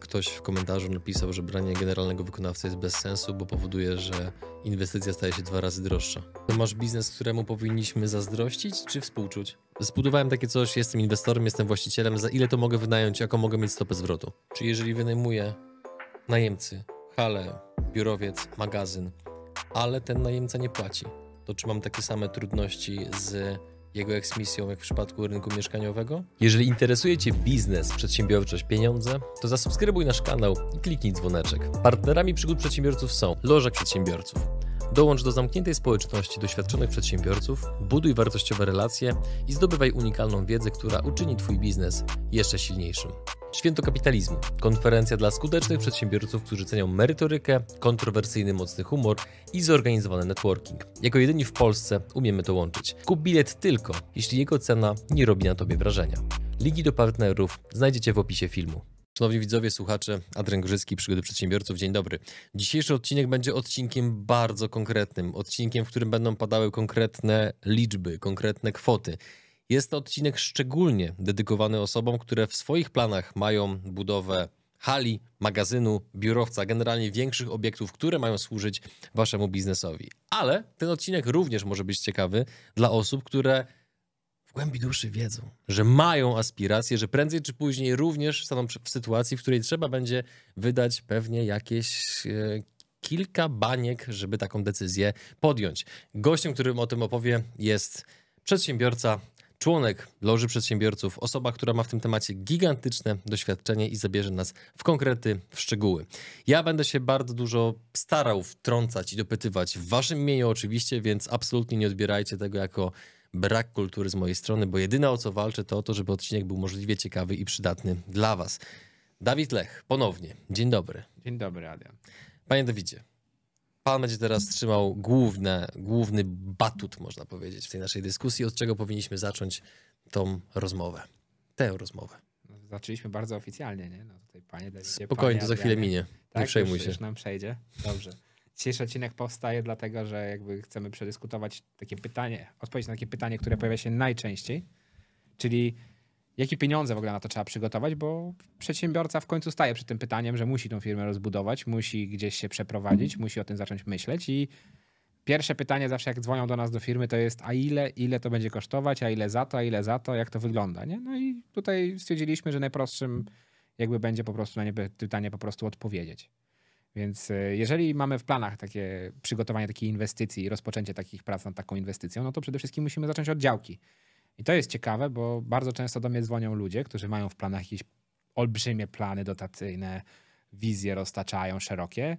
Ktoś w komentarzu napisał, że branie generalnego wykonawcy jest bez sensu, bo powoduje, że inwestycja staje się dwa razy droższa. To masz biznes, któremu powinniśmy zazdrościć czy współczuć? Zbudowałem takie coś, jestem inwestorem, jestem właścicielem, za ile to mogę wynająć, jaką mogę mieć stopę zwrotu? Czy jeżeli wynajmuję najemcy, halę, biurowiec, magazyn, ale ten najemca nie płaci, to czy mam takie same trudności z jego eksmisją, jak w przypadku rynku mieszkaniowego? Jeżeli interesuje Cię biznes, przedsiębiorczość, pieniądze, to zasubskrybuj nasz kanał i kliknij dzwoneczek. Partnerami przygód przedsiębiorców są Loża Przedsiębiorców Dołącz do zamkniętej społeczności doświadczonych przedsiębiorców, buduj wartościowe relacje i zdobywaj unikalną wiedzę, która uczyni Twój biznes jeszcze silniejszym. Święto Kapitalizmu. Konferencja dla skutecznych przedsiębiorców, którzy cenią merytorykę, kontrowersyjny mocny humor i zorganizowany networking. Jako jedyni w Polsce umiemy to łączyć. Kup bilet tylko, jeśli jego cena nie robi na Tobie wrażenia. Ligi do partnerów znajdziecie w opisie filmu. Szanowni widzowie, słuchacze, Adrian Grzycki, Przygody Przedsiębiorców, dzień dobry. Dzisiejszy odcinek będzie odcinkiem bardzo konkretnym, odcinkiem, w którym będą padały konkretne liczby, konkretne kwoty. Jest to odcinek szczególnie dedykowany osobom, które w swoich planach mają budowę hali, magazynu, biurowca, generalnie większych obiektów, które mają służyć waszemu biznesowi. Ale ten odcinek również może być ciekawy dla osób, które głębi duszy wiedzą, że mają aspiracje, że prędzej czy później również staną w sytuacji, w której trzeba będzie wydać pewnie jakieś e, kilka baniek, żeby taką decyzję podjąć. Gościem, którym o tym opowie, jest przedsiębiorca, członek Loży Przedsiębiorców, osoba, która ma w tym temacie gigantyczne doświadczenie i zabierze nas w konkrety, w szczegóły. Ja będę się bardzo dużo starał wtrącać i dopytywać w waszym imieniu oczywiście, więc absolutnie nie odbierajcie tego jako brak kultury z mojej strony, bo jedyna o co walczę to o to, żeby odcinek był możliwie ciekawy i przydatny dla Was. Dawid Lech, ponownie. Dzień dobry. Dzień dobry, Adrian. Panie Dawidzie, Pan będzie teraz trzymał główne, główny batut, można powiedzieć, w tej naszej dyskusji, od czego powinniśmy zacząć tą rozmowę. Tę rozmowę. No, zaczęliśmy bardzo oficjalnie, nie? No tutaj, panie Dawidzie, Spokojnie, panie to za chwilę Adrianie. minie. Tak, nie przejmuj już, się. Już nam przejdzie. Dobrze. Dzisiejszy odcinek powstaje dlatego, że jakby chcemy przedyskutować takie pytanie, odpowiedzieć na takie pytanie, które pojawia się najczęściej, czyli jakie pieniądze w ogóle na to trzeba przygotować, bo przedsiębiorca w końcu staje przed tym pytaniem, że musi tą firmę rozbudować, musi gdzieś się przeprowadzić, mhm. musi o tym zacząć myśleć i pierwsze pytanie zawsze jak dzwonią do nas do firmy to jest a ile, ile to będzie kosztować, a ile za to, a ile za to, jak to wygląda, nie? No i tutaj stwierdziliśmy, że najprostszym jakby będzie po prostu na nie pytanie po prostu odpowiedzieć. Więc e, jeżeli mamy w planach takie przygotowanie takiej inwestycji i rozpoczęcie takich prac nad taką inwestycją, no to przede wszystkim musimy zacząć od działki. I to jest ciekawe, bo bardzo często do mnie dzwonią ludzie, którzy mają w planach jakieś olbrzymie plany dotacyjne, wizje roztaczają szerokie.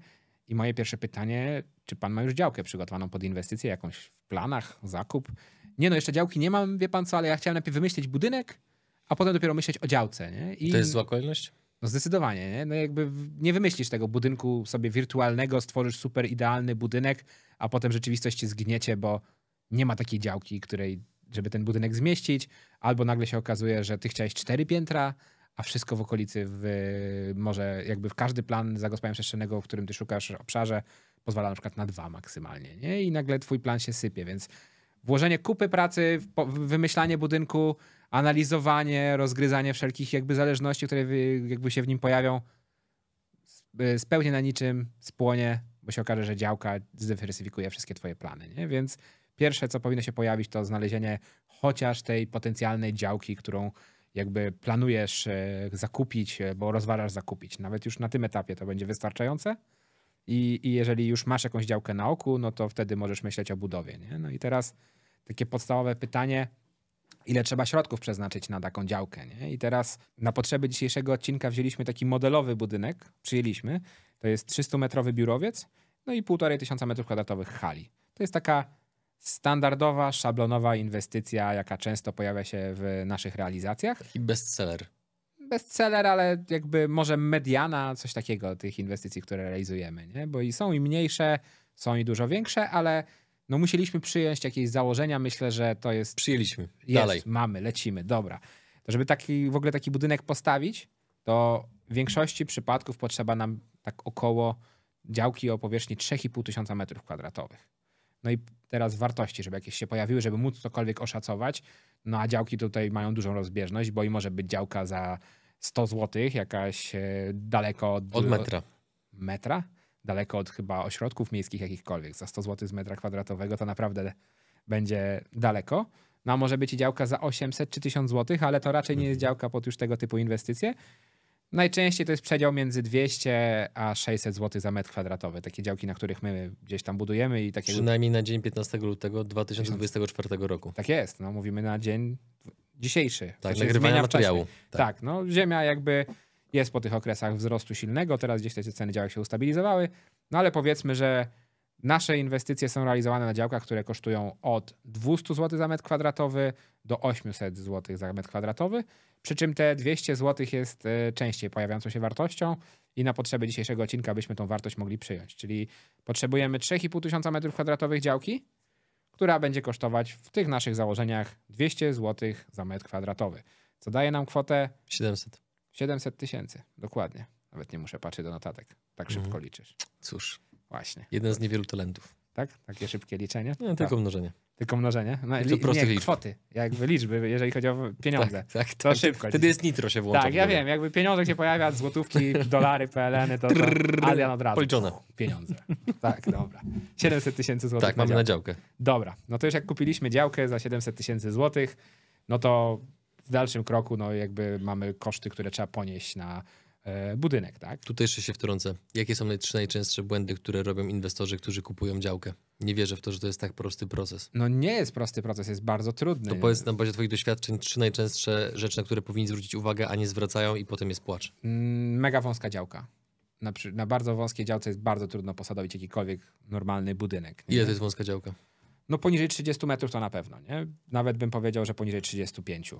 I moje pierwsze pytanie, czy pan ma już działkę przygotowaną pod inwestycję, jakąś w planach, zakup? Nie no, jeszcze działki nie mam, wie pan co, ale ja chciałem najpierw wymyślić budynek, a potem dopiero myśleć o działce. Nie? I... To jest zła kolejność? No zdecydowanie, nie? No jakby nie wymyślisz tego budynku sobie wirtualnego, stworzysz super idealny budynek, a potem rzeczywistość zgniecie, bo nie ma takiej działki, której, żeby ten budynek zmieścić, albo nagle się okazuje, że ty chciałeś cztery piętra, a wszystko w okolicy w, może jakby w każdy plan zagospodarowania przestrzennego, w którym ty szukasz obszarze, pozwala na przykład na dwa maksymalnie, nie? I nagle twój plan się sypie, więc włożenie kupy pracy, wymyślanie budynku, analizowanie, rozgryzanie wszelkich jakby zależności, które jakby się w nim pojawią, y, spełnie na niczym, spłonie, bo się okaże, że działka zdywersyfikuje wszystkie twoje plany, nie? Więc pierwsze, co powinno się pojawić, to znalezienie chociaż tej potencjalnej działki, którą jakby planujesz e, zakupić, e, bo rozważasz zakupić. Nawet już na tym etapie to będzie wystarczające. I, I, jeżeli już masz jakąś działkę na oku, no to wtedy możesz myśleć o budowie. Nie? No i teraz takie podstawowe pytanie, ile trzeba środków przeznaczyć na taką działkę. Nie? I teraz na potrzeby dzisiejszego odcinka wzięliśmy taki modelowy budynek, przyjęliśmy. To jest 300-metrowy biurowiec, no i 1,5 tysiąca metrów kwadratowych hali. To jest taka standardowa, szablonowa inwestycja, jaka często pojawia się w naszych realizacjach. I bestseller. Bestseller, ale jakby może mediana, coś takiego tych inwestycji, które realizujemy, nie? Bo i są i mniejsze, są i dużo większe, ale no musieliśmy przyjąć jakieś założenia, myślę, że to jest... Przyjęliśmy, jest, dalej. Mamy, lecimy, dobra. To żeby taki, w ogóle taki budynek postawić, to w większości przypadków potrzeba nam tak około działki o powierzchni 3,5 tysiąca metrów kwadratowych. No i teraz wartości, żeby jakieś się pojawiły, żeby móc cokolwiek oszacować. No a działki tutaj mają dużą rozbieżność, bo i może być działka za 100 zł, jakaś e, daleko od, od metra. metra? daleko od chyba ośrodków miejskich jakichkolwiek. Za 100 zł z metra kwadratowego to naprawdę będzie daleko. No a może być i działka za 800 czy 1000 zł, ale to raczej nie jest działka pod już tego typu inwestycje. Najczęściej to jest przedział między 200 a 600 zł za metr kwadratowy. Takie działki, na których my gdzieś tam budujemy i takie. Przynajmniej na dzień 15 lutego 2024 roku. Tak jest, no mówimy na dzień dzisiejszy. Tak, nagrywania materiału. Tak. tak, no ziemia jakby jest po tych okresach wzrostu silnego, teraz gdzieś te ceny działek się ustabilizowały, no ale powiedzmy, że nasze inwestycje są realizowane na działkach, które kosztują od 200 zł za metr kwadratowy do 800 zł za metr kwadratowy, przy czym te 200 zł jest e, częściej pojawiającą się wartością i na potrzeby dzisiejszego odcinka byśmy tą wartość mogli przyjąć, czyli potrzebujemy 3,5 m metrów kwadratowych działki, która będzie kosztować w tych naszych założeniach 200 zł za metr kwadratowy, co daje nam kwotę 700. 700 tysięcy, dokładnie. Nawet nie muszę patrzeć do notatek. Tak szybko mhm. liczysz. Cóż. Właśnie. Jeden z niewielu talentów. Tak? Takie szybkie liczenie? tylko tak. mnożenie. Tylko mnożenie? No, li, nie, liczb. kwoty. Jakby liczby, jeżeli chodzi o pieniądze. Tak, tak, to tak. szybko. Wtedy jest nitro się włącza. Tak, ja wiem. Jakby pieniądze się pojawia, złotówki, dolary, PLN, y, to, to Adrian od razu. Policzone. Pieniądze. Tak, dobra. 700 tysięcy złotych Tak, mamy na działkę. Dobra. No to już jak kupiliśmy działkę za 700 tysięcy złotych, no to w dalszym kroku no jakby mamy koszty, które trzeba ponieść na e, budynek, tak? Tutaj jeszcze się wtrącę. Jakie są trzy najczęstsze błędy, które robią inwestorzy, którzy kupują działkę? Nie wierzę w to, że to jest tak prosty proces. No nie jest prosty proces, jest bardzo trudny. To powiedz na bazie twoich doświadczeń trzy najczęstsze rzeczy, na które powinni zwrócić uwagę, a nie zwracają i potem jest płacz. Mm, mega wąska działka. Na, na bardzo wąskiej działce jest bardzo trudno posadowić jakikolwiek normalny budynek. Nie? Ile to jest wąska działka? No poniżej 30 metrów to na pewno, nie? Nawet bym powiedział, że poniżej 35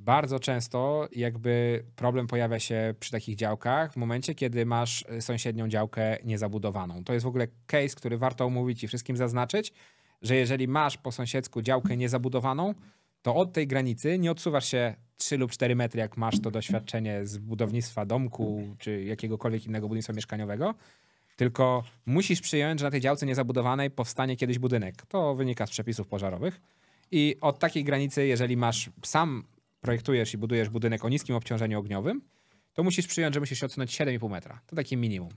bardzo często jakby problem pojawia się przy takich działkach w momencie, kiedy masz y, sąsiednią działkę niezabudowaną. To jest w ogóle case, który warto omówić i wszystkim zaznaczyć, że jeżeli masz po sąsiedzku działkę niezabudowaną, to od tej granicy nie odsuwasz się 3 lub 4 metry, jak masz to doświadczenie z budownictwa domku czy jakiegokolwiek innego budownictwa mieszkaniowego, tylko musisz przyjąć, że na tej działce niezabudowanej powstanie kiedyś budynek. To wynika z przepisów pożarowych. I od takiej granicy, jeżeli masz sam projektujesz i budujesz budynek o niskim obciążeniu ogniowym, to musisz przyjąć, że musisz odsunąć 7,5 metra. To takie minimum.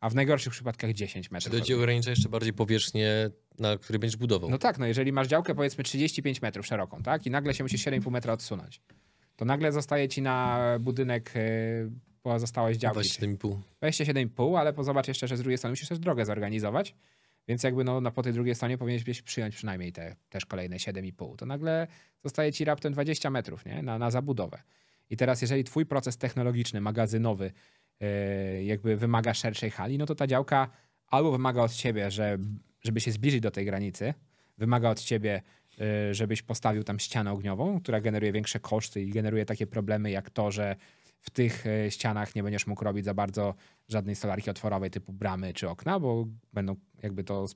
A w najgorszych przypadkach 10 metrów. Czy to ci ogranicza jeszcze bardziej powierzchnię, na której będziesz budował? No tak, no jeżeli masz działkę powiedzmy 35 metrów szeroką, tak? I nagle się musisz 7,5 metra odsunąć. To nagle zostaje ci na budynek yy, pozostałeś działki. 27,5. 27,5, ale po zobacz jeszcze, że z drugiej strony musisz też drogę zorganizować. Więc jakby no, na po tej drugiej stronie powinieneś przyjąć przynajmniej te też kolejne 7,5. To nagle zostaje ci raptem 20 metrów nie? Na, na zabudowę. I teraz jeżeli twój proces technologiczny, magazynowy e, jakby wymaga szerszej hali, no to ta działka albo wymaga od ciebie, że, żeby się zbliżyć do tej granicy, wymaga od ciebie, e, żebyś postawił tam ścianę ogniową, która generuje większe koszty i generuje takie problemy jak to, że w tych e, ścianach nie będziesz mógł robić za bardzo żadnej solarki otworowej typu bramy czy okna, bo będą jakby to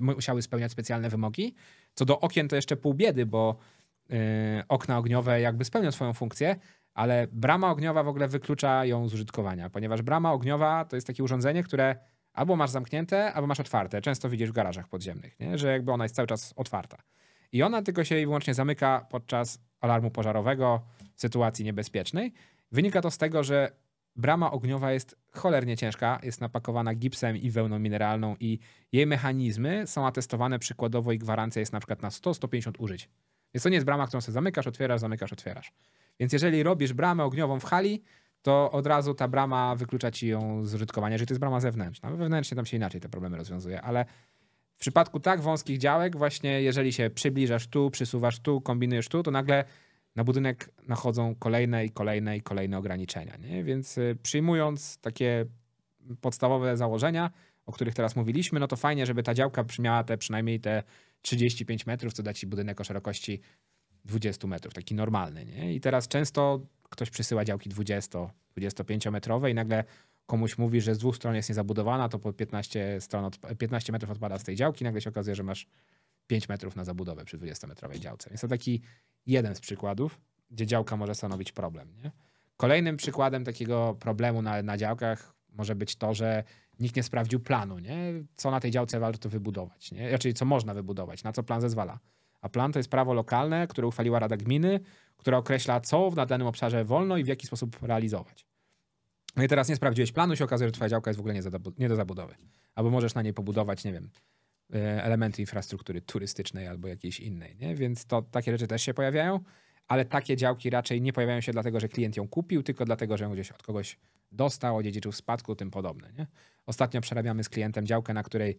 musiały spełniać specjalne wymogi. Co do okien to jeszcze pół biedy, bo yy, okna ogniowe jakby spełnią swoją funkcję, ale brama ogniowa w ogóle wyklucza ją z użytkowania, ponieważ brama ogniowa to jest takie urządzenie, które albo masz zamknięte, albo masz otwarte. Często widzisz w garażach podziemnych, nie? że jakby ona jest cały czas otwarta. I ona tylko się i wyłącznie zamyka podczas alarmu pożarowego w sytuacji niebezpiecznej. Wynika to z tego, że brama ogniowa jest cholernie ciężka, jest napakowana gipsem i wełną mineralną i jej mechanizmy są atestowane przykładowo i gwarancja jest na przykład na 100-150 użyć. Więc to nie jest brama, którą sobie zamykasz, otwierasz, zamykasz, otwierasz. Więc jeżeli robisz bramę ogniową w hali, to od razu ta brama wyklucza ci ją z użytkowania, jeżeli to jest brama zewnętrzna. No, wewnętrznie tam się inaczej te problemy rozwiązuje, ale w przypadku tak wąskich działek właśnie jeżeli się przybliżasz tu, przysuwasz tu, kombinujesz tu, to nagle na budynek nachodzą kolejne i kolejne i kolejne ograniczenia. Nie? Więc y, przyjmując takie podstawowe założenia, o których teraz mówiliśmy, no to fajnie, żeby ta działka miała te przynajmniej te 35 metrów, co da ci budynek o szerokości 20 metrów, taki normalny. Nie? I teraz często ktoś przysyła działki 20-25-metrowe i nagle komuś mówi, że z dwóch stron jest niezabudowana, to po 15, stron od, 15 metrów odpada z tej działki, nagle się okazuje, że masz 5 metrów na zabudowę przy 20-metrowej działce. Więc to taki jeden z przykładów, gdzie działka może stanowić problem. Nie? Kolejnym przykładem takiego problemu na, na działkach może być to, że nikt nie sprawdził planu, nie? co na tej działce warto wybudować, nie? czyli znaczy, co można wybudować, na co plan zezwala. A plan to jest prawo lokalne, które uchwaliła Rada Gminy, która określa, co na danym obszarze wolno i w jaki sposób realizować. No i teraz nie sprawdziłeś planu, się okazuje, że twoja działka jest w ogóle nie, nie do zabudowy. Albo możesz na niej pobudować, nie wiem, E, elementy infrastruktury turystycznej albo jakiejś innej. Nie? Więc to takie rzeczy też się pojawiają, ale takie działki raczej nie pojawiają się dlatego, że klient ją kupił, tylko dlatego, że ją gdzieś od kogoś dostał, odziedziczył w spadku, tym podobne. Nie? Ostatnio przerabiamy z klientem działkę, na której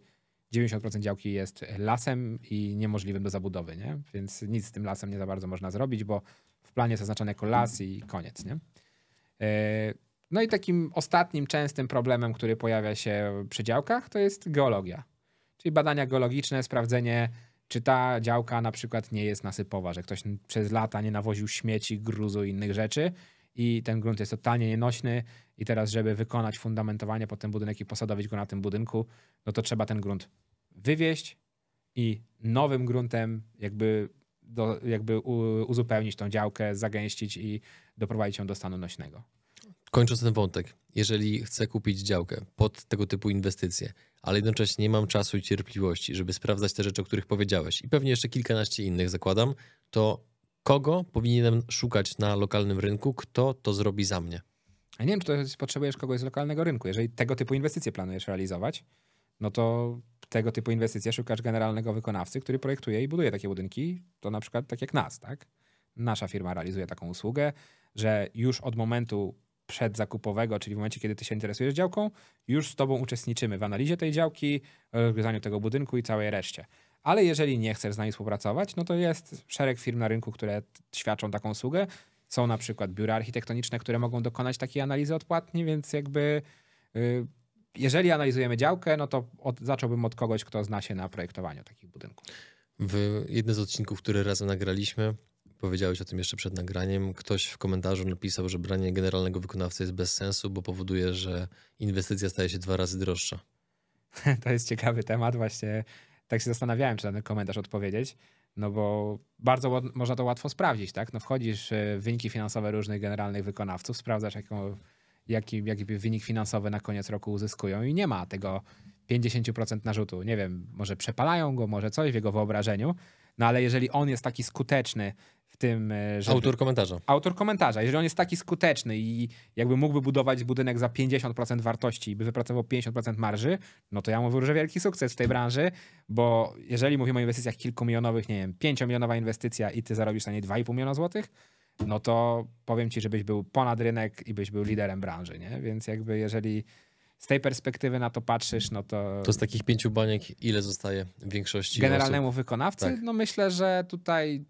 90% działki jest lasem i niemożliwym do zabudowy, nie? więc nic z tym lasem nie za bardzo można zrobić, bo w planie zaznaczone jako las i koniec. Nie? E, no i takim ostatnim częstym problemem, który pojawia się przy działkach, to jest geologia. Czyli badania geologiczne, sprawdzenie, czy ta działka na przykład nie jest nasypowa, że ktoś przez lata nie nawoził śmieci, gruzu i innych rzeczy i ten grunt jest totalnie nienośny i teraz, żeby wykonać fundamentowanie pod ten budynek i posadowić go na tym budynku, no to trzeba ten grunt wywieźć i nowym gruntem jakby, do, jakby uzupełnić tą działkę, zagęścić i doprowadzić ją do stanu nośnego kończąc ten wątek, jeżeli chcę kupić działkę pod tego typu inwestycje, ale jednocześnie nie mam czasu i cierpliwości, żeby sprawdzać te rzeczy, o których powiedziałeś, i pewnie jeszcze kilkanaście innych zakładam, to kogo powinienem szukać na lokalnym rynku, kto to zrobi za mnie? A nie wiem, czy to jest, potrzebujesz kogoś z lokalnego rynku. Jeżeli tego typu inwestycje planujesz realizować, no to tego typu inwestycje szukasz generalnego wykonawcy, który projektuje i buduje takie budynki. To na przykład tak jak nas, tak? Nasza firma realizuje taką usługę, że już od momentu przedzakupowego, czyli w momencie, kiedy ty się interesujesz działką, już z tobą uczestniczymy w analizie tej działki, rozwiązaniu tego budynku i całej reszcie. Ale jeżeli nie chcesz z nami współpracować, no to jest szereg firm na rynku, które świadczą taką usługę. Są na przykład biura architektoniczne, które mogą dokonać takiej analizy odpłatnie, więc jakby y, jeżeli analizujemy działkę, no to od, zacząłbym od kogoś, kto zna się na projektowaniu takich budynków. W jednym z odcinków, który razem nagraliśmy, powiedziałeś o tym jeszcze przed nagraniem. Ktoś w komentarzu napisał, że branie generalnego wykonawcy jest bez sensu, bo powoduje, że inwestycja staje się dwa razy droższa. To jest ciekawy temat, właśnie tak się zastanawiałem, czy na ten komentarz odpowiedzieć, no bo bardzo można to łatwo sprawdzić, tak? No wchodzisz e, w wyniki finansowe różnych generalnych wykonawców, sprawdzasz jaką, jaki, jaki wynik finansowy na koniec roku uzyskują i nie ma tego 50% narzutu. Nie wiem, może przepalają go, może coś w jego wyobrażeniu, no ale jeżeli on jest taki skuteczny w tym, e, że... Autor komentarza. Autor komentarza. Jeżeli on jest taki skuteczny i jakby mógłby budować budynek za 50% wartości i by wypracował 50% marży, no to ja mu wyróżę wielki sukces w tej branży, bo jeżeli mówimy o inwestycjach kilkumilionowych, nie wiem, 5-milionowa inwestycja i ty zarobisz na niej 2,5 miliona złotych, no to powiem ci, żebyś był ponad rynek i byś był liderem branży, nie? Więc jakby jeżeli z tej perspektywy na to patrzysz, no to. To z takich pięciu baniek, ile zostaje w większości? Generalnemu osób? wykonawcy? Tak. No myślę, że tutaj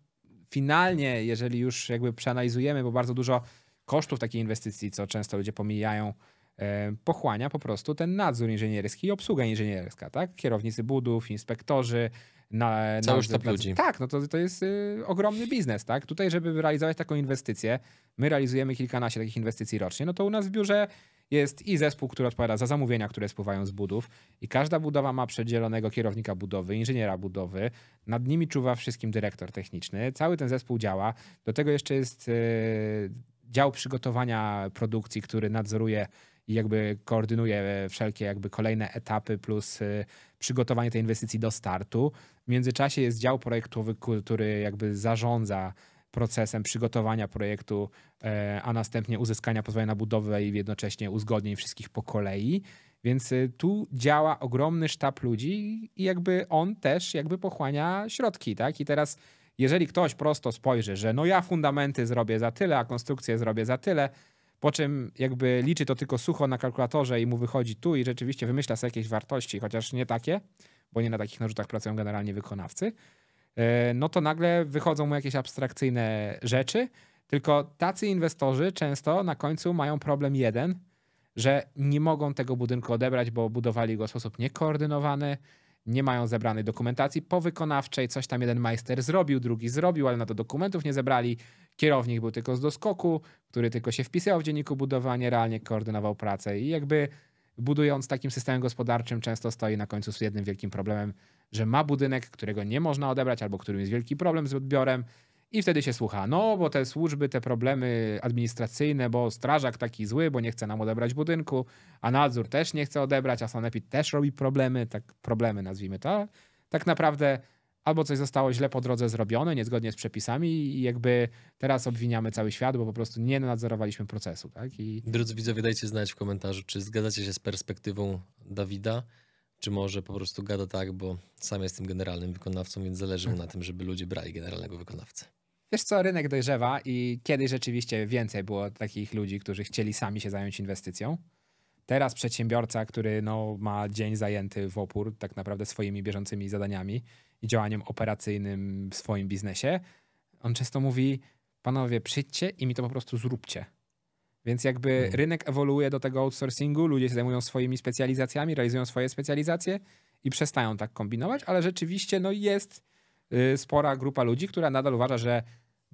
finalnie, jeżeli już jakby przeanalizujemy, bo bardzo dużo kosztów takiej inwestycji, co często ludzie pomijają, e, pochłania po prostu ten nadzór inżynierski i obsługa inżynierska, tak? Kierownicy budów, inspektorzy, na, Cały na, sztab na, ludzi. Tak, no to, to jest y, ogromny biznes, tak? Tutaj, żeby realizować taką inwestycję, my realizujemy kilkanaście takich inwestycji rocznie, no to u nas w biurze jest i zespół, który odpowiada za zamówienia, które spływają z budów, i każda budowa ma przedzielonego kierownika budowy, inżyniera budowy, nad nimi czuwa wszystkim dyrektor techniczny, cały ten zespół działa, do tego jeszcze jest y, dział przygotowania produkcji, który nadzoruje i jakby koordynuje e, wszelkie jakby kolejne etapy plus y, przygotowanie tej inwestycji do startu. W międzyczasie jest dział projektowy, który jakby zarządza procesem przygotowania projektu, e, a następnie uzyskania pozwolenia na budowę i jednocześnie uzgodnień wszystkich po kolei. Więc e, tu działa ogromny sztab ludzi i jakby on też jakby pochłania środki, tak? I teraz jeżeli ktoś prosto spojrzy, że no ja fundamenty zrobię za tyle, a konstrukcję zrobię za tyle, po czym jakby liczy to tylko sucho na kalkulatorze i mu wychodzi tu i rzeczywiście wymyśla sobie jakieś wartości, chociaż nie takie, bo nie na takich narzutach pracują generalnie wykonawcy, e, no to nagle wychodzą mu jakieś abstrakcyjne rzeczy, tylko tacy inwestorzy często na końcu mają problem jeden, że nie mogą tego budynku odebrać, bo budowali go w sposób niekoordynowany, nie mają zebranej dokumentacji powykonawczej, coś tam jeden majster zrobił, drugi zrobił, ale na to dokumentów nie zebrali, Kierownik był tylko z doskoku, który tylko się wpisał w dzienniku budowania, nie realnie koordynował pracę. I jakby budując takim systemem gospodarczym, często stoi na końcu z jednym wielkim problemem, że ma budynek, którego nie można odebrać, albo którym jest wielki problem z odbiorem. I wtedy się słucha, no bo te służby, te problemy administracyjne, bo strażak taki zły, bo nie chce nam odebrać budynku, a nadzór też nie chce odebrać, a sanepid też robi problemy, tak problemy nazwijmy to. Tak naprawdę albo coś zostało źle po drodze zrobione, niezgodnie z przepisami i jakby teraz obwiniamy cały świat, bo po prostu nie nadzorowaliśmy procesu. Tak? I... Drodzy widzowie, dajcie znać w komentarzu, czy zgadzacie się z perspektywą Dawida, czy może po prostu gada tak, bo sam jestem generalnym wykonawcą, więc zależy mu na tym, żeby ludzie brali generalnego wykonawcę. Wiesz co, rynek dojrzewa i kiedyś rzeczywiście więcej było takich ludzi, którzy chcieli sami się zająć inwestycją. Teraz przedsiębiorca, który no, ma dzień zajęty w opór tak naprawdę swoimi bieżącymi zadaniami i działaniem operacyjnym w swoim biznesie, on często mówi: Panowie, przyjdźcie i mi to po prostu zróbcie. Więc jakby hmm. rynek ewoluuje do tego outsourcingu, ludzie się zajmują swoimi specjalizacjami, realizują swoje specjalizacje i przestają tak kombinować, ale rzeczywiście no, jest y, spora grupa ludzi, która nadal uważa, że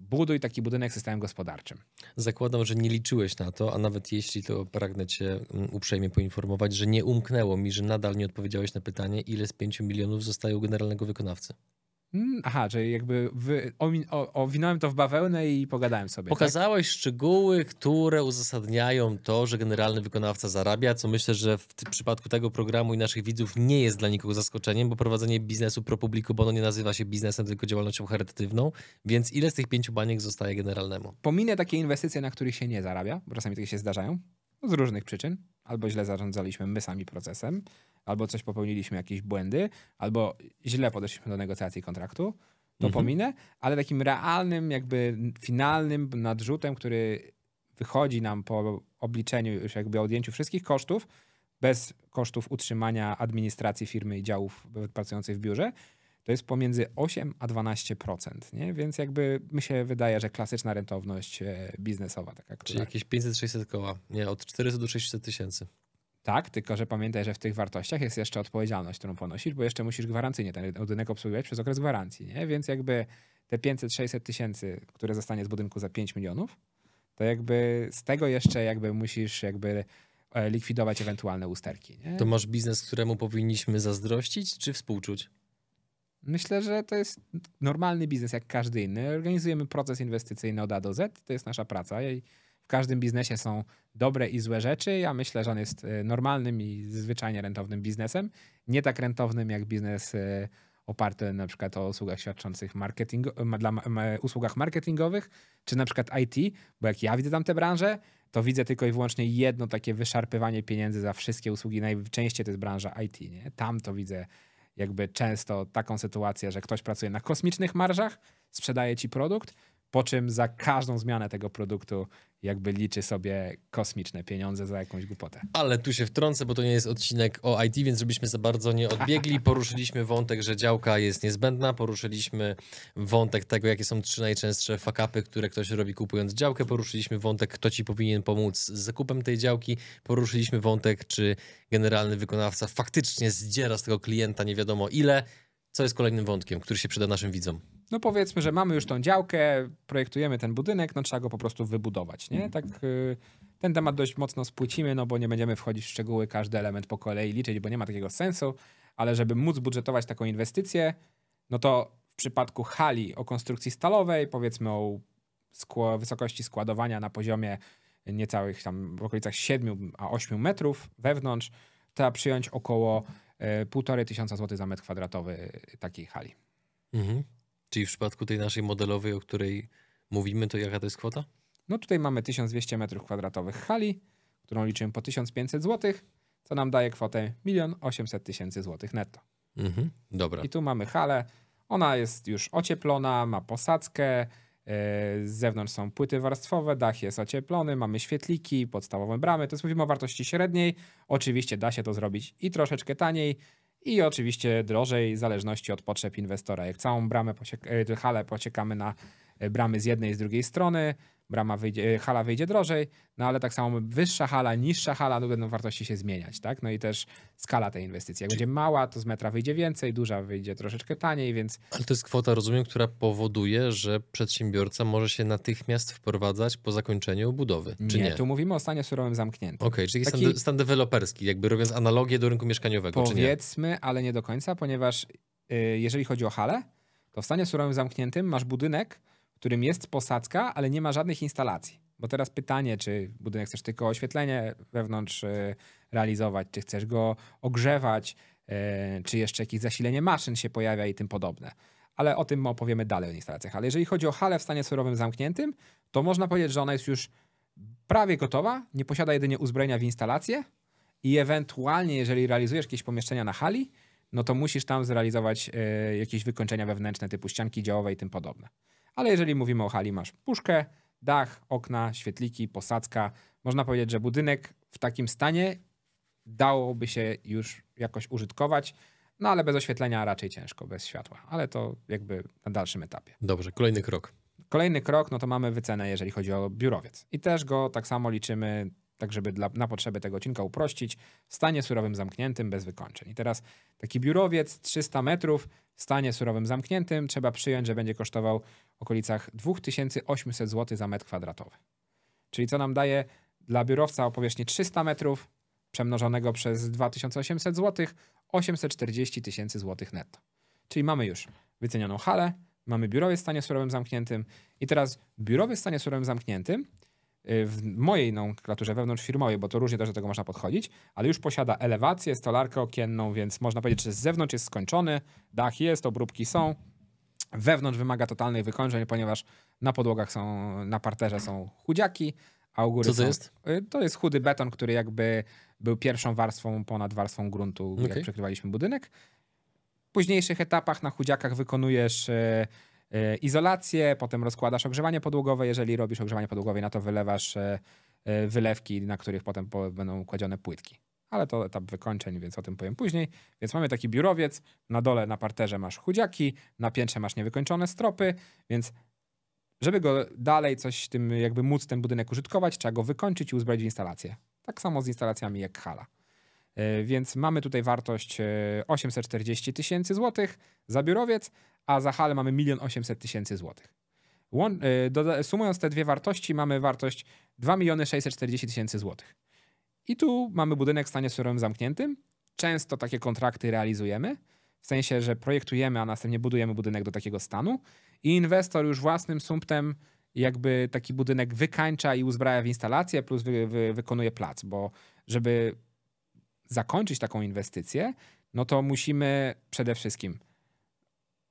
buduj taki budynek systemem gospodarczym. Zakładam, że nie liczyłeś na to, a nawet jeśli, to pragnę Cię mm, uprzejmie poinformować, że nie umknęło mi, że nadal nie odpowiedziałeś na pytanie, ile z 5 milionów zostaje u generalnego wykonawcy. Mm, aha, czyli jakby wy, owinąłem to w bawełnę i pogadałem sobie. Tak? Pokazałeś tak? szczegóły, które uzasadniają to, że generalny wykonawca zarabia, co myślę, że w przypadku tego programu i naszych widzów nie jest dla nikogo zaskoczeniem, bo prowadzenie biznesu pro bo ono nie nazywa się biznesem, tylko działalnością charytatywną, więc ile z tych pięciu baniek zostaje generalnemu? Pominę takie inwestycje, na których się nie zarabia, bo czasami takie się zdarzają. Z różnych przyczyn. Albo źle zarządzaliśmy my sami procesem, albo coś popełniliśmy, jakieś błędy, albo źle podeszliśmy do negocjacji kontraktu. To mhm. pominę, ale takim realnym, jakby finalnym nadrzutem, który wychodzi nam po obliczeniu, już jakby odjęciu wszystkich kosztów, bez kosztów utrzymania administracji firmy i działów pracujących w biurze, to jest pomiędzy 8 a 12%, nie? więc jakby mi się wydaje, że klasyczna rentowność e, biznesowa. Taka, która... Czyli jakieś 500-600 koła, nie, od 400 do 600 tysięcy. Tak, tylko że pamiętaj, że w tych wartościach jest jeszcze odpowiedzialność, którą ponosisz, bo jeszcze musisz gwarancyjnie ten budynek obsługiwać przez okres gwarancji, nie? więc jakby te 500-600 tysięcy, które zostanie z budynku za 5 milionów, to jakby z tego jeszcze jakby musisz jakby e, likwidować ewentualne usterki. Nie? To masz biznes, któremu powinniśmy zazdrościć czy współczuć? Myślę, że to jest normalny biznes jak każdy inny. Organizujemy proces inwestycyjny od A do Z, to jest nasza praca. w każdym biznesie są dobre i złe rzeczy. Ja myślę, że on jest e, normalnym i zwyczajnie rentownym biznesem. Nie tak rentownym jak biznes e, oparty na przykład o usługach świadczących marketing, e, dla, usługach marketingowych, czy na przykład IT, bo jak ja widzę tam te branże, to widzę tylko i wyłącznie jedno takie wyszarpywanie pieniędzy za wszystkie usługi. Najczęściej to jest branża IT. Nie? Tam to widzę jakby często taką sytuację, że ktoś pracuje na kosmicznych marżach, sprzedaje ci produkt, po czym za każdą zmianę tego produktu jakby liczy sobie kosmiczne pieniądze za jakąś głupotę. Ale tu się wtrącę, bo to nie jest odcinek o IT, więc żebyśmy za bardzo nie odbiegli. Poruszyliśmy wątek, że działka jest niezbędna, poruszyliśmy wątek tego, jakie są trzy najczęstsze fakapy, które ktoś robi kupując działkę, poruszyliśmy wątek, kto ci powinien pomóc z zakupem tej działki, poruszyliśmy wątek, czy generalny wykonawca faktycznie zdziera z tego klienta nie wiadomo ile, co jest kolejnym wątkiem, który się przyda naszym widzom no powiedzmy, że mamy już tą działkę, projektujemy ten budynek, no trzeba go po prostu wybudować, nie? Mhm. Tak y, ten temat dość mocno spłycimy, no bo nie będziemy wchodzić w szczegóły, każdy element po kolei liczyć, bo nie ma takiego sensu, ale żeby móc budżetować taką inwestycję, no to w przypadku hali o konstrukcji stalowej, powiedzmy o skło- wysokości składowania na poziomie niecałych tam w okolicach 7 a 8 metrów wewnątrz, trzeba przyjąć około 1,5 y, tysiąca złotych za metr kwadratowy takiej hali. Mhm. Czyli w przypadku tej naszej modelowej, o której mówimy, to jaka to jest kwota? No tutaj mamy 1200 m2 hali, którą liczymy po 1500 zł, co nam daje kwotę 1 800 tysięcy złotych netto. Mhm, dobra. I tu mamy halę. Ona jest już ocieplona, ma posadzkę, e, z zewnątrz są płyty warstwowe, dach jest ocieplony, mamy świetliki, podstawowe bramy. To jest mówimy o wartości średniej. Oczywiście da się to zrobić i troszeczkę taniej, i oczywiście drożej w zależności od potrzeb inwestora. Jak całą bramę, posiek- e, halę posiekamy na E, bramy z jednej i z drugiej strony, brama wyjdzie, e, hala wyjdzie drożej, no ale tak samo wyższa hala, niższa hala, no będą wartości się zmieniać, tak? No i też skala tej inwestycji. Jak Czyli... będzie mała, to z metra wyjdzie więcej, duża wyjdzie troszeczkę taniej, więc... Ale to jest kwota, rozumiem, która powoduje, że przedsiębiorca może się natychmiast wprowadzać po zakończeniu budowy, nie, czy nie? tu mówimy o stanie surowym zamkniętym. Okej, okay, czyli Taki... stan, stan deweloperski, jakby robiąc analogię do rynku mieszkaniowego, Powiedzmy, nie? ale nie do końca, ponieważ yy, jeżeli chodzi o halę, to w stanie surowym zamkniętym masz budynek, którym jest posadzka, ale nie ma żadnych instalacji. Bo teraz pytanie, czy budynek chcesz tylko oświetlenie wewnątrz e, realizować, czy chcesz go ogrzewać, e, czy jeszcze jakieś zasilenie maszyn się pojawia i tym podobne. Ale o tym opowiemy dalej o instalacjach. Ale jeżeli chodzi o halę w stanie surowym zamkniętym, to można powiedzieć, że ona jest już prawie gotowa, nie posiada jedynie uzbrojenia w instalację i ewentualnie, jeżeli realizujesz jakieś pomieszczenia na hali, no to musisz tam zrealizować e, jakieś wykończenia wewnętrzne typu ścianki działowe i tym podobne. Ale jeżeli mówimy o hali, masz puszkę, dach, okna, świetliki, posadzka. Można powiedzieć, że budynek w takim stanie dałoby się już jakoś użytkować. No ale bez oświetlenia raczej ciężko, bez światła. Ale to jakby na dalszym etapie. Dobrze, kolejny krok. Kolejny krok, no to mamy wycenę, jeżeli chodzi o biurowiec. I też go tak samo liczymy tak żeby dla, na potrzeby tego odcinka uprościć, w stanie surowym zamkniętym bez wykończeń. I teraz taki biurowiec 300 metrów w stanie surowym zamkniętym trzeba przyjąć, że będzie kosztował w okolicach 2800 zł za metr kwadratowy. Czyli co nam daje dla biurowca o powierzchni 300 metrów przemnożonego przez 2800 zł 840 tysięcy złotych netto. Czyli mamy już wycenioną halę, mamy biurowiec w stanie surowym zamkniętym i teraz biurowiec w stanie surowym zamkniętym Y, w mojej nomenklaturze wewnątrzfirmowej, bo to różnie też do tego można podchodzić, ale już posiada elewację, stolarkę okienną, więc można powiedzieć, że z zewnątrz jest skończony, dach jest, obróbki są. Wewnątrz wymaga totalnej wykończeń, ponieważ na podłogach są, na parterze są chudziaki, a u góry Co to są, jest? Y, to jest chudy beton, który jakby był pierwszą warstwą ponad warstwą gruntu, okay. jak przekrywaliśmy budynek. W późniejszych etapach na chudziakach wykonujesz y, Y, izolację, potem rozkładasz ogrzewanie podłogowe. Jeżeli robisz ogrzewanie podłogowe, na no to wylewasz e, e, wylewki, na których potem będą kładzione płytki. Ale to etap wykończeń, więc o tym powiem później. Więc mamy taki biurowiec, na dole na parterze masz chudziaki, na piętrze masz niewykończone stropy, więc żeby go dalej coś tym, jakby móc ten budynek użytkować, trzeba go wykończyć i uzbroić w instalację. Tak samo z instalacjami jak hala. E, więc mamy tutaj wartość 840 e, tysięcy złotych za biurowiec, a za halę mamy 1 800 tysięcy złotych. E, sumując te dwie wartości mamy wartość 2 640 tysięcy złotych. I tu mamy budynek w stanie surowym zamkniętym. Często takie kontrakty realizujemy, w sensie, że projektujemy, a następnie budujemy budynek do takiego stanu i inwestor już własnym sumptem jakby taki budynek wykańcza i uzbraja w instalację, plus wy, wy, wykonuje plac, bo żeby zakończyć taką inwestycję, no to musimy przede wszystkim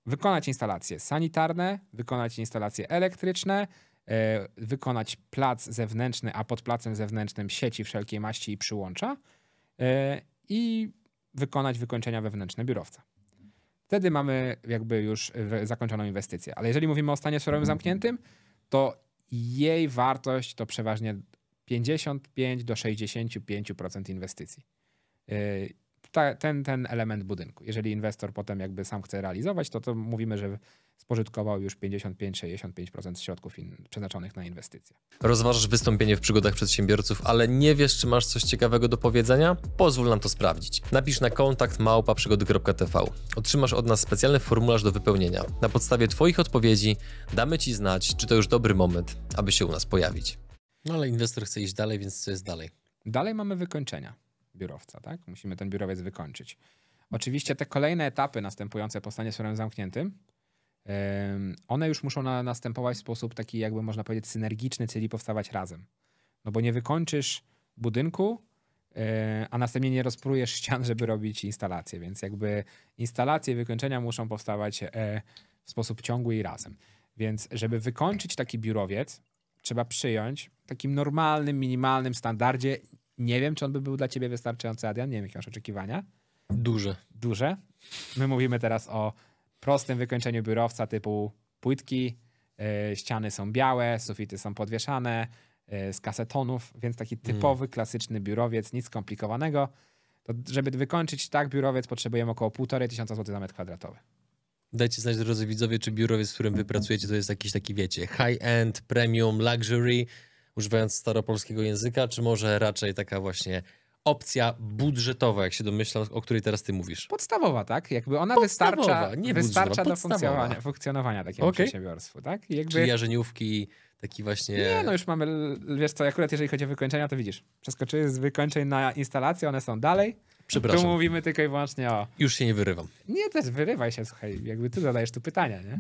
wykonać instalacje sanitarne, wykonać instalacje elektryczne, e, wykonać plac zewnętrzny, a pod placem zewnętrznym sieci wszelkiej maści i przyłącza e, i wykonać wykończenia wewnętrzne biurowca. Wtedy mamy jakby już e, zakończoną inwestycję. Ale jeżeli mówimy o stanie surowym mhm. zamkniętym, to jej wartość to przeważnie 55 do 65% inwestycji. Y, ta, ten, ten element budynku. Jeżeli inwestor potem jakby sam chce realizować, to, to mówimy, że spożytkował już 55-65% środków przeznaczonych na inwestycje. Rozważasz wystąpienie w przygodach przedsiębiorców, ale nie wiesz, czy masz coś ciekawego do powiedzenia? Pozwól nam to sprawdzić. Napisz na kontakt małpaprzygody.tv. Otrzymasz od nas specjalny formularz do wypełnienia. Na podstawie Twoich odpowiedzi damy Ci znać, czy to już dobry moment, aby się u nas pojawić. No ale inwestor chce iść dalej, więc co jest dalej? Dalej mamy wykończenia biurowca, tak? Musimy ten biurowiec wykończyć. Oczywiście te kolejne etapy następujące po stanie serwerem zamkniętym, one już muszą na, następować w sposób taki, jakby można powiedzieć, synergiczny, czyli powstawać razem. No bo nie wykończysz budynku, e, a następnie nie rozprujesz ścian, żeby robić instalacje, więc jakby instalacje, wykończenia muszą powstawać e, w sposób ciągły i razem. Więc żeby wykończyć taki biurowiec, trzeba przyjąć w takim normalnym, minimalnym standardzie nie wiem, czy on by był dla ciebie wystarczający, Adrian. Nie wiem, jakie masz oczekiwania. Duże. Duże. My mówimy teraz o prostym wykończeniu biurowca typu płytki, e, ściany są białe, sufity są podwieszane e, z kasetonów, więc taki mm. typowy, mm. klasyczny biurowiec, nic skomplikowanego. To żeby wykończyć tak biurowiec potrzebujemy około 1,5 tysiąca złotych za metr kwadratowy. Dajcie znać, drodzy widzowie, czy biurowiec, z którym wy pracujecie, to jest jakiś taki, wiecie, high-end, premium, luxury, używając staropolskiego języka, czy może raczej taka właśnie opcja budżetowa, jak się domyślam, o której teraz ty mówisz? Podstawowa, tak? Jakby ona podstawowa, wystarcza, nie wystarcza do funkcjonowania, funkcjonowania takiego okay. przedsiębiorstwu, tak? jakby... Czyli jarzeniówki, taki właśnie... Nie, no już mamy, wiesz co, akurat jeżeli chodzi o wykończenia, to widzisz, przeskoczyłeś z wykończeń na instalację, one są dalej, Przepraszam. Tu mówimy tylko i wyłącznie o... Już się nie wyrywam. Nie, też wyrywaj się, słuchaj, jakby ty zadajesz tu pytania, nie?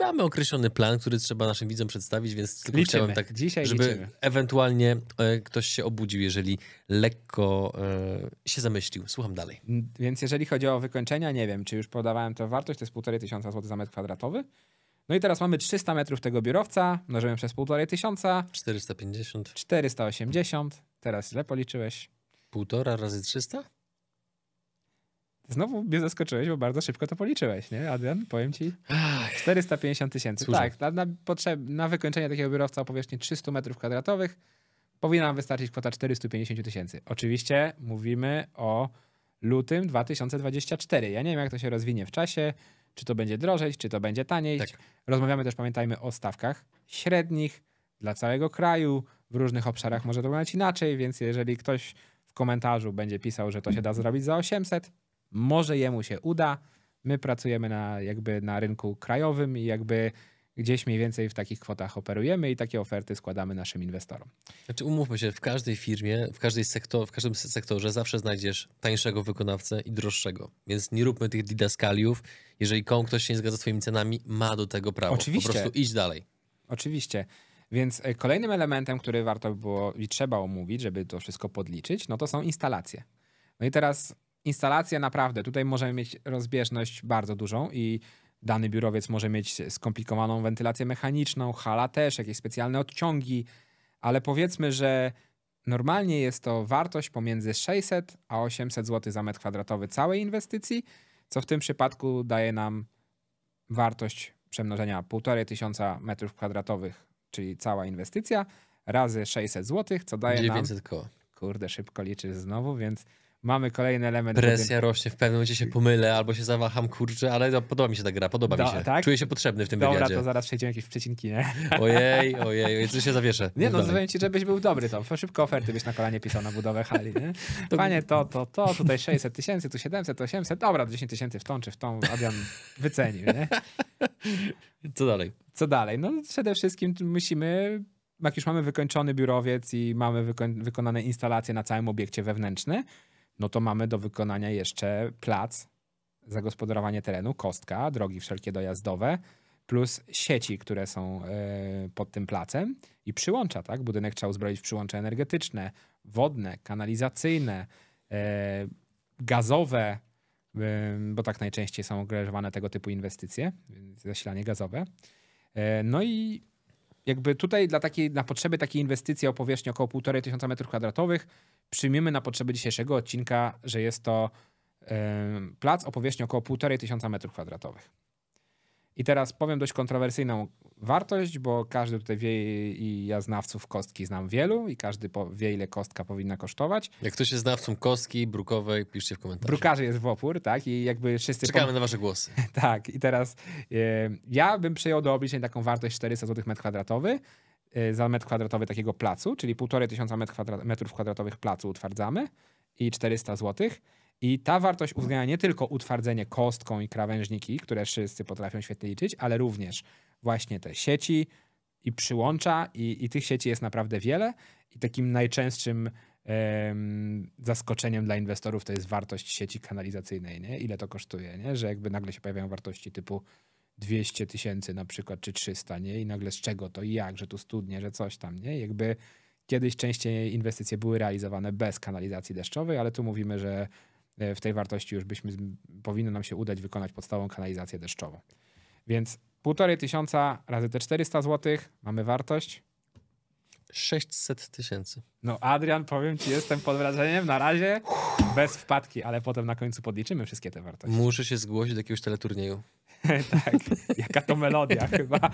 Mamy określony plan, który trzeba naszym widzom przedstawić, więc tylko liczymy. chciałem tak, Dzisiaj żeby liczymy. ewentualnie e, ktoś się obudził, jeżeli lekko e, się zamyślił. Słucham dalej. Więc jeżeli chodzi o wykończenia, nie wiem, czy już podawałem tę wartość, to jest półtorej tysiąca złotych za metr kwadratowy. No i teraz mamy 300 metrów tego biurowca, mnożymy przez półtorej tysiąca. 450. 480. Teraz źle policzyłeś. Półtora razy 300? Znowu mnie zaskoczyłeś, bo bardzo szybko to policzyłeś, nie, Adrian? Powiem ci. 450 tysięcy. Tak, na, na, potrzeb, na wykończenie takiego biurowca o powierzchni 300 metrów kwadratowych powinna nam wystarczyć kwota 450 tysięcy. Oczywiście mówimy o lutym 2024. Ja nie wiem, jak to się rozwinie w czasie, czy to będzie drożej, czy to będzie taniej. Tak. Rozmawiamy też, pamiętajmy, o stawkach średnich dla całego kraju. W różnych obszarach może to wyglądać inaczej, więc jeżeli ktoś w komentarzu będzie pisał, że to się da zrobić za 800, może jemu się uda. My pracujemy na, jakby na rynku krajowym i jakby gdzieś mniej więcej w takich kwotach operujemy i takie oferty składamy naszym inwestorom. Znaczy umówmy się, w każdej firmie, w, każdej sektor, w każdym sektorze zawsze znajdziesz tańszego wykonawcę i droższego. Więc nie róbmy tych didaskaliów. Jeżeli ktoś się nie zgadza z twoimi cenami, ma do tego prawo. Oczywiście. Po prostu idź dalej. Oczywiście. Więc e, kolejnym elementem, który warto było i trzeba omówić, żeby to wszystko podliczyć, no to są instalacje. No i teraz instalacja naprawdę, tutaj możemy mieć rozbieżność bardzo dużą i dany biurowiec może mieć skomplikowaną wentylację mechaniczną, hala też, jakieś specjalne odciągi, ale powiedzmy, że normalnie jest to wartość pomiędzy 600 a 800 zł za metr kwadratowy całej inwestycji, co w tym przypadku daje nam wartość przemnożenia 1500 metrów kwadratowych, czyli cała inwestycja, razy 600 zł, co daje 900 nam... 900 koło. Kurde, szybko liczysz znowu, więc Mamy kolejny element. Presja rośnie, w pewnym momencie się pomylę albo się zawaham, kurczę, ale no, podoba mi się ta gra, podoba Do, mi się. Tak? Czuję się potrzebny w tym Dobra, wywiadzie. to zaraz przejdziemy jakieś przecinki, nie? Ojej, ojej, ojej co się zawieszę. Nie no, powiem ci, żebyś był dobry to. Szybko oferty byś na kolanie pisał na budowę hali, nie? Panie, to, to, to, tutaj 600 tysięcy, tu 700, 800, dobra, 10 tysięcy w tą czy w tą, Adrian wycenił, nie? Co dalej? Co dalej? No przede wszystkim musimy jak już mamy wykończony biurowiec i mamy wyko wykonane instalacje na całym obiekcie wewnętrzne no to mamy do wykonania jeszcze plac, zagospodarowanie terenu, kostka, drogi wszelkie dojazdowe, plus sieci, które są e, pod tym placem i przyłącza, tak? Budynek trzeba uzbroić w przyłącze energetyczne, wodne, kanalizacyjne, e, gazowe, e, bo tak najczęściej są ogrywane tego typu inwestycje, zasilanie gazowe. No i jakby tutaj dla takiej, na potrzeby takiej inwestycji o powierzchni około 1,5 tysiąca metrów kwadratowych Przyjmiemy na potrzeby dzisiejszego odcinka, że jest to plac o powierzchni około półtorej tysiąca metrów kwadratowych. I teraz powiem dość kontrowersyjną wartość, bo każdy tutaj wie i ja znawców kostki znam wielu i każdy wie ile kostka powinna kosztować. Jak ktoś jest znawcą kostki brukowej, piszcie w komentarzu. Brukarze jest w opór, tak? I jakby wszyscy... Czekamy pom- na wasze głosy. tak, i teraz ja bym przyjął do obliczeń taką wartość 400 zł metr kwadratowy Y, za metr kwadratowy takiego placu, czyli 1,5 tysiąca metrów kwadratowych placu utwardzamy i 400 zł. I ta wartość uwzględnia nie tylko utwardzenie kostką i krawężniki, które wszyscy potrafią świetnie liczyć, ale również właśnie te sieci i przyłącza i, i tych sieci jest naprawdę wiele i takim najczęstszym zaskoczeniem dla inwestorów to jest wartość sieci kanalizacyjnej, nie? ile to kosztuje, nie? że jakby nagle się pojawiają wartości typu 200 tysięcy na przykład, czy 300, nie? I nagle z czego to i jak, że tu studnie, że coś tam, nie? Jakby kiedyś częściej inwestycje były realizowane bez kanalizacji deszczowej, ale tu mówimy, że e, w tej wartości już byśmy, powinno nam się udać wykonać podstawową kanalizację deszczową. Więc półtorej tysiąca razy te 400 zł mamy wartość, 600 tysięcy. No, Adrian, powiem ci, jestem pod wrażeniem. Na razie bez wpadki, ale potem na końcu podliczymy wszystkie te wartości. Muszę się zgłosić do jakiegoś teleturnieju. tak, jaka to melodia chyba.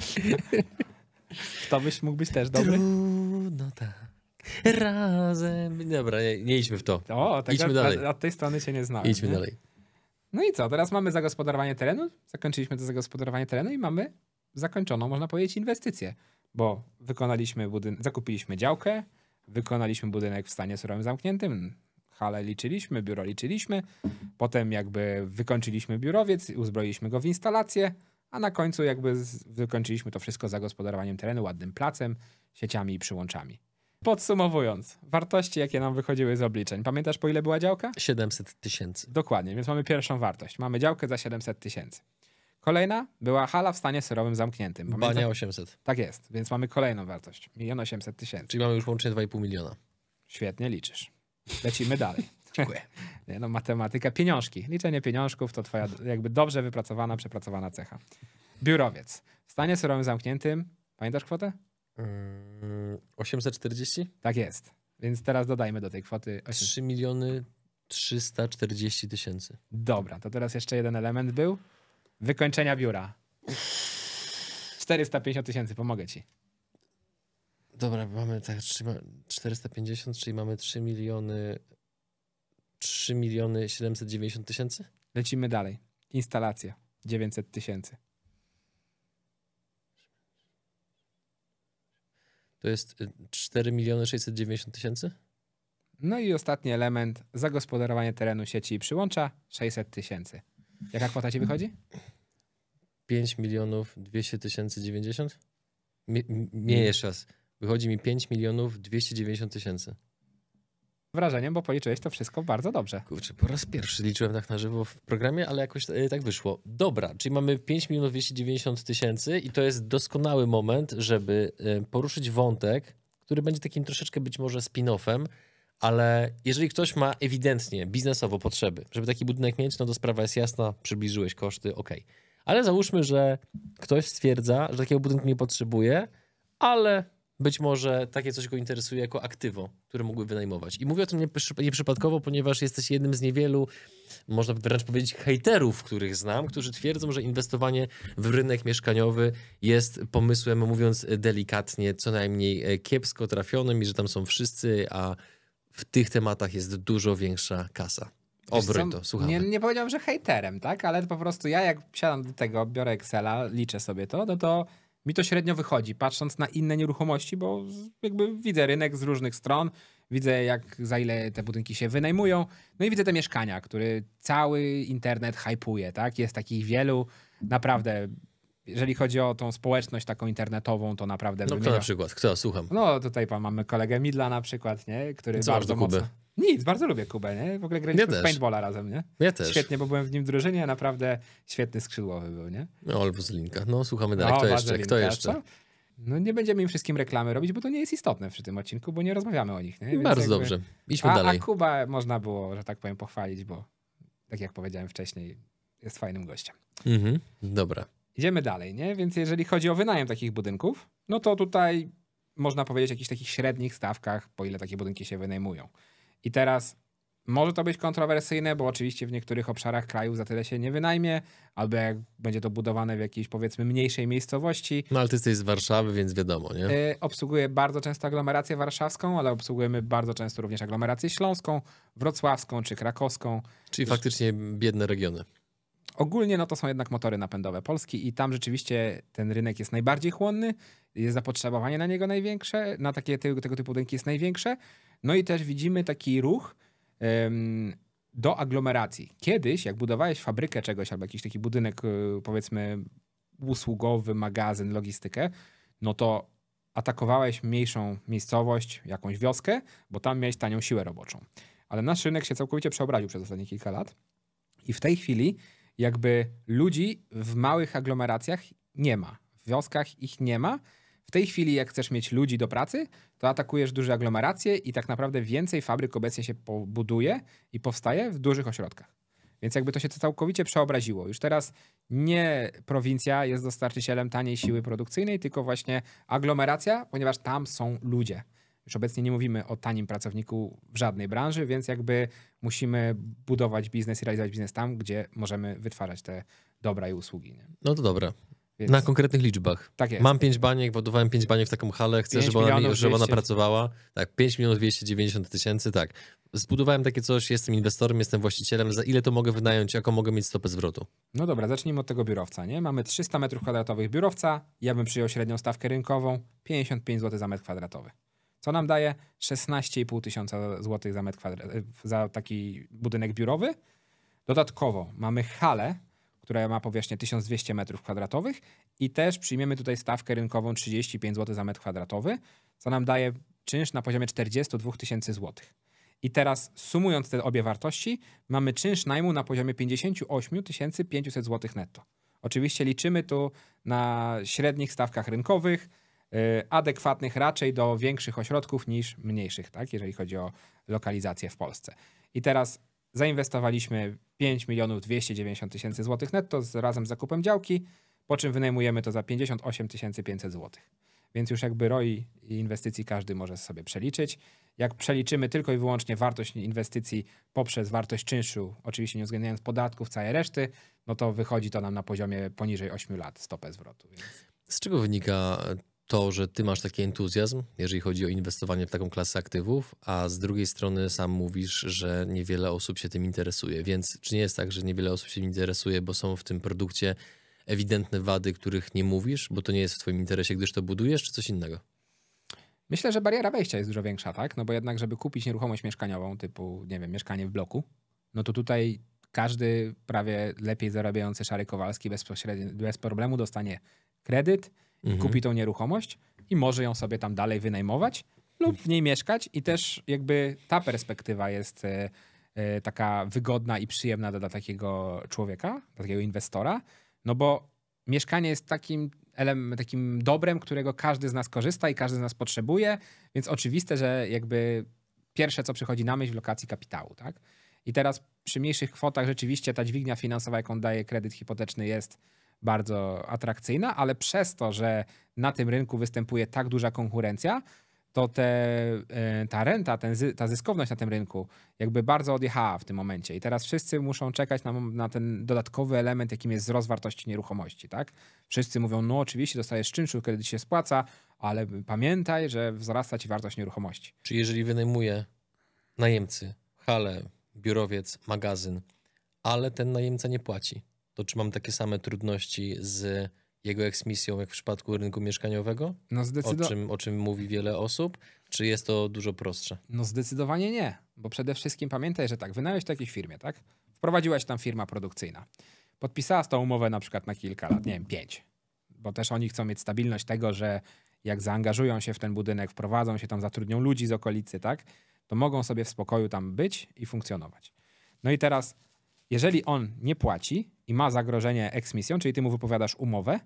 to byś mógł być też dobry? No tak. Razem. Dobra, nie, nie, idźmy w to. O, tak idźmy od, dalej. Od tej strony się nie znamy. Idźmy nie? dalej. No i co? Teraz mamy zagospodarowanie terenu. Zakończyliśmy to zagospodarowanie terenu i mamy zakończoną, można powiedzieć, inwestycję bo wykonaliśmy zakupiliśmy działkę, wykonaliśmy budynek w stanie surowym zamkniętym, hale liczyliśmy, biuro liczyliśmy, potem jakby wykończyliśmy biurowiec, uzbroiliśmy go w instalację, a na końcu jakby wykończyliśmy to wszystko zagospodarowaniem terenu, ładnym placem, sieciami i przyłączami. Podsumowując, wartości, jakie nam wychodziły z obliczeń. Pamiętasz, po ile była działka? 700 tysięcy. Dokładnie, więc mamy pierwszą wartość. Mamy działkę za 700 tysięcy. Kolejna była hala w stanie serowym zamkniętym. Pamiętam? Bania 800. Tak jest, więc mamy kolejną wartość. 1 800 tysięcy. Czyli mamy już łącznie 2,5 miliona. Świetnie liczysz. Lecimy dalej. Dziękuję. Nie, no, matematyka, pieniążki. Liczenie pieniążków to twoja jakby dobrze wypracowana, przepracowana cecha. Biurowiec. W stanie serowym zamkniętym. Pamiętasz kwotę? 840? Yy, tak jest. Więc teraz dodajmy do tej kwoty 8... 3 miliony 340 tysięcy. Dobra, to teraz jeszcze jeden element był. Wykończenia biura. 450 tysięcy, pomogę ci. Dobra, mamy tak 450, czyli mamy 3 miliony 3 miliony 790 tysięcy? Lecimy dalej. Instalacja 900 tysięcy. To jest 4 y, miliony 690 tysięcy? No i ostatni element, zagospodarowanie terenu sieci i przyłącza 600 tysięcy. Jaka kwota ci wychodzi? 5 milionów 200 tysięcy 90? Mi, nie, jeszcze raz. Wychodzi mi 5 milionów 290 tysięcy. Wrażeniem, bo policzyłeś to wszystko bardzo dobrze. Kurczę, po raz pierwszy liczyłem tak na żywo w programie, ale jakoś e, tak wyszło. Dobra, czyli mamy 5 milionów 290 tysięcy i to jest doskonały moment, żeby e, poruszyć wątek, który będzie takim troszeczkę być może spin-offem, ale jeżeli ktoś ma ewidentnie biznesowo potrzeby, żeby taki budynek mieć, no to sprawa jest jasna, przybliżyłeś koszty, ok. Ale załóżmy, że ktoś stwierdza, że takiego budynku nie potrzebuje, ale być może takie coś go interesuje jako aktywo, które mógłby wynajmować. I mówię o tym nieprzypadkowo, ponieważ jesteś jednym z niewielu, można wręcz powiedzieć, hejterów, których znam, którzy twierdzą, że inwestowanie w rynek mieszkaniowy jest pomysłem, mówiąc delikatnie, co najmniej e, kiepsko trafionym i że tam są wszyscy, a w tych tematach jest dużo większa kasa. Obroń to, słucham. Nie, nie powiedziałem, że hejterem, tak? Ale po prostu ja jak siadam do tego, biorę Excela, liczę sobie to, no to mi to średnio wychodzi, patrząc na inne nieruchomości, bo jakby widzę rynek z różnych stron, widzę jak za ile te budynki się wynajmują, no i widzę te mieszkania, które cały internet hypuje, tak? Jest takich wielu, naprawdę jeżeli chodzi o tą społeczność taką internetową, to naprawdę... No wymienia... kto na przykład? Kto? Słucham. No tutaj pan, mamy kolegę Midla na przykład, nie? Który Co bardzo mocno... Nic, bardzo lubię Kubę, nie? W ogóle graliśmy ja w paintballa razem, nie? Ja też. Świetnie, bo byłem w nim w drużynie, naprawdę świetny skrzydłowy był, nie? No, albo z linka. No, słuchamy dalej. No, kto jeszcze? kto jeszcze? No nie będziemy im wszystkim reklamy robić, bo to nie jest istotne przy tym odcinku, bo nie rozmawiamy o nich. Nie? No, Więc Bardzo jakby... dobrze. Idźmy a, dalej. A Kuba można było, że tak powiem, pochwalić, bo tak jak powiedziałem wcześniej, jest fajnym gościem. Mhm, dobra. Idziemy dalej, nie? Więc jeżeli chodzi o wynajem takich budynków, no to tutaj można powiedzieć o jakichś takich średnich stawkach, po ile takie budynki się wynajmują. I teraz może to być kontrowersyjne, bo oczywiście w niektórych obszarach kraju za tyle się nie wynajmie, albo jak będzie to budowane w jakiejś powiedzmy mniejszej miejscowości. No ale ty jesteś z Warszawy, więc wiadomo, nie? Yy, obsługuję bardzo często aglomerację warszawską, ale obsługujemy bardzo często również aglomerację śląską, wrocławską czy krakowską. Czyli faktycznie biedne regiony. Ogólnie no to są jednak motory napędowe Polski i tam rzeczywiście ten rynek jest najbardziej chłonny, jest zapotrzebowanie na niego największe, na takie tego, tego typu budynki jest największe. No i też widzimy taki ruch ym, do aglomeracji. Kiedyś, jak budowałeś fabrykę czegoś albo jakiś taki budynek, yy, powiedzmy usługowy, magazyn, logistykę, no to atakowałeś mniejszą miejscowość, jakąś wioskę, bo tam miałeś tanią siłę roboczą. Ale nasz rynek się całkowicie przeobraził przez ostatnie kilka lat i w tej chwili jakby ludzi w małych aglomeracjach nie ma. W wioskach ich nie ma. W tej chwili, jak chcesz mieć ludzi do pracy, to atakujesz duże aglomeracje i tak naprawdę więcej fabryk obecnie się buduje i powstaje w dużych ośrodkach. Więc jakby to się całkowicie przeobraziło. Już teraz nie prowincja jest dostarczycielem taniej siły produkcyjnej, tylko właśnie aglomeracja, ponieważ tam są ludzie. Już obecnie nie mówimy o tanim pracowniku w żadnej branży, więc jakby musimy budować biznes i realizować biznes tam, gdzie możemy wytwarzać te dobra i usługi. Nie? No to dobra. Więc... Na konkretnych liczbach. Tak jest. Mam pięć baniek, budowałem pięć baniek w taką halę, chcę, żeby ona, mi, żeby ona pracowała. Tak, 5 milionów 290 tysięcy, tak. Zbudowałem takie coś, jestem inwestorem, jestem właścicielem, za ile to mogę wynająć, jaką mogę mieć stopę zwrotu? No dobra, zacznijmy od tego biurowca, nie? Mamy 300 metrów kwadratowych biurowca, ja bym przyjął średnią stawkę rynkową, 55 zł za metr kwadratowy co nam daje 16,5 tysiąca złotych za, metr e, za taki budynek biurowy. Dodatkowo mamy halę, która ma powierzchnię 1200 metrów kwadratowych i też przyjmiemy tutaj stawkę rynkową 35 zł za metr kwadratowy, co nam daje czynsz na poziomie 42 tysięcy złotych. I teraz sumując te obie wartości, mamy czynsz najmu na poziomie 58 500 zł netto. Oczywiście liczymy tu na średnich stawkach rynkowych, Y, adekwatnych raczej do większych ośrodków niż mniejszych, tak, jeżeli chodzi o lokalizację w Polsce. I teraz zainwestowaliśmy 5 milionów 290 tysięcy złotych netto z, razem z zakupem działki, po czym wynajmujemy to za 58 500 złotych. Więc już jakby ROI inwestycji każdy może sobie przeliczyć. Jak przeliczymy tylko i wyłącznie wartość inwestycji poprzez wartość czynszu, oczywiście nie uwzględniając podatków, całej reszty, no to wychodzi to nam na poziomie poniżej 8 lat stopę zwrotu. Więc... Z czego wynika to, że ty masz taki entuzjazm, jeżeli chodzi o inwestowanie w taką klasę aktywów, a z drugiej strony sam mówisz, że niewiele osób się tym interesuje. Więc czy nie jest tak, że niewiele osób się interesuje, bo są w tym produkcie ewidentne wady, których nie mówisz, bo to nie jest w twoim interesie, gdyż to budujesz, czy coś innego? Myślę, że bariera wejścia jest dużo większa, tak? No bo jednak, żeby kupić nieruchomość mieszkaniową, typu, nie wiem, mieszkanie w bloku, no to tutaj każdy prawie lepiej zarabiający Szary Kowalski bez problemu dostanie kredyt, mhm. kupi tą nieruchomość i może ją sobie tam dalej wynajmować lub w niej mieszkać i też jakby ta perspektywa jest e, e, taka wygodna i przyjemna dla takiego człowieka, dla takiego inwestora, no bo mieszkanie jest takim takim dobrem, którego każdy z nas korzysta i każdy z nas potrzebuje, więc oczywiste, że jakby pierwsze, co przychodzi na myśl w lokacji kapitału, tak? I teraz przy mniejszych kwotach rzeczywiście ta dźwignia finansowa, jaką daje kredyt hipoteczny jest bardzo atrakcyjna, ale przez to, że na tym rynku występuje tak duża konkurencja, to te, e, ta renta, ten, ta zyskowność na tym rynku jakby bardzo odjechała w tym momencie. I teraz wszyscy muszą czekać na, na ten dodatkowy element, jakim jest wzrost wartości nieruchomości. Tak? Wszyscy mówią, no oczywiście dostajesz czynszu, kiedy się spłaca, ale pamiętaj, że wzrasta ci wartość nieruchomości. Czy jeżeli wynajmuje najemcy hale, biurowiec, magazyn, ale ten najemca nie płaci, to czy mam takie same trudności z jego eksmisją, jak w przypadku rynku mieszkaniowego? No zdecydow- o, czym, o czym mówi wiele osób? Czy jest to dużo prostsze? No zdecydowanie nie, bo przede wszystkim pamiętaj, że tak, wynająłeś w jakiejś firmie, tak? Wprowadziłaś tam firma produkcyjna. Podpisała tą umowę na przykład na kilka lat, nie wiem, pięć. Bo też oni chcą mieć stabilność tego, że jak zaangażują się w ten budynek, wprowadzą się tam, zatrudnią ludzi z okolicy, tak? To mogą sobie w spokoju tam być i funkcjonować. No i teraz jeżeli on nie płaci i ma zagrożenie eksmisją, czyli ty mu wypowiadasz umowę,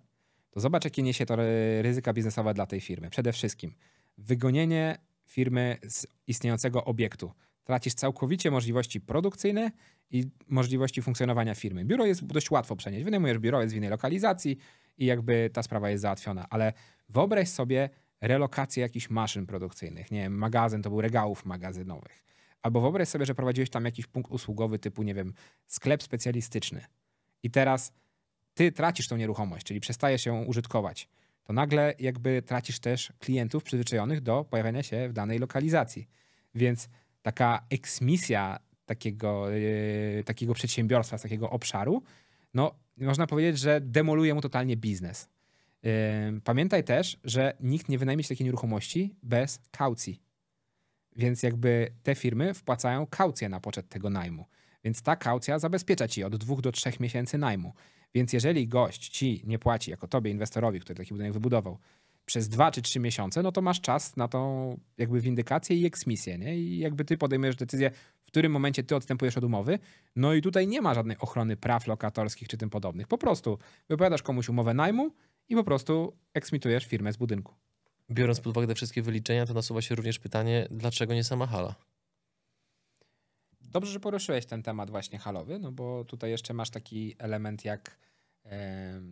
to zobacz, jakie niesie to ryzyka biznesowe dla tej firmy. Przede wszystkim wygonienie firmy z istniejącego obiektu. Tracisz całkowicie możliwości produkcyjne i możliwości funkcjonowania firmy. Biuro jest dość łatwo przenieść. Wynajmujesz biuro, jest w innej lokalizacji i jakby ta sprawa jest załatwiona. Ale wyobraź sobie relokację jakichś maszyn produkcyjnych. Nie wiem, magazyn to był regałów magazynowych. Albo wyobraź sobie, że prowadziłeś tam jakiś punkt usługowy typu, nie wiem, sklep specjalistyczny i teraz ty tracisz tą nieruchomość, czyli przestajesz ją użytkować, to nagle jakby tracisz też klientów przyzwyczajonych do pojawiania się w danej lokalizacji. Więc taka eksmisja takiego, yy, takiego przedsiębiorstwa, z takiego obszaru, no można powiedzieć, że demoluje mu totalnie biznes. Yy, pamiętaj też, że nikt nie wynajmie takiej nieruchomości bez kaucji. Więc jakby te firmy wpłacają kaucję na poczet tego najmu. Więc ta kaucja zabezpiecza ci od dwóch do trzech miesięcy najmu. Więc jeżeli gość ci nie płaci, jako tobie, inwestorowi, który taki budynek wybudował, przez dwa czy trzy miesiące, no to masz czas na tą jakby windykację i eksmisję, nie? I jakby ty podejmujesz decyzję, w którym momencie ty odstępujesz od umowy, no i tutaj nie ma żadnej ochrony praw lokatorskich czy tym podobnych. Po prostu wypowiadasz komuś umowę najmu i po prostu eksmitujesz firmę z budynku biorąc pod uwagę te wszystkie wyliczenia, to nasuwa się również pytanie, dlaczego nie sama hala? Dobrze, że poruszyłeś ten temat właśnie halowy, no bo tutaj jeszcze masz taki element jak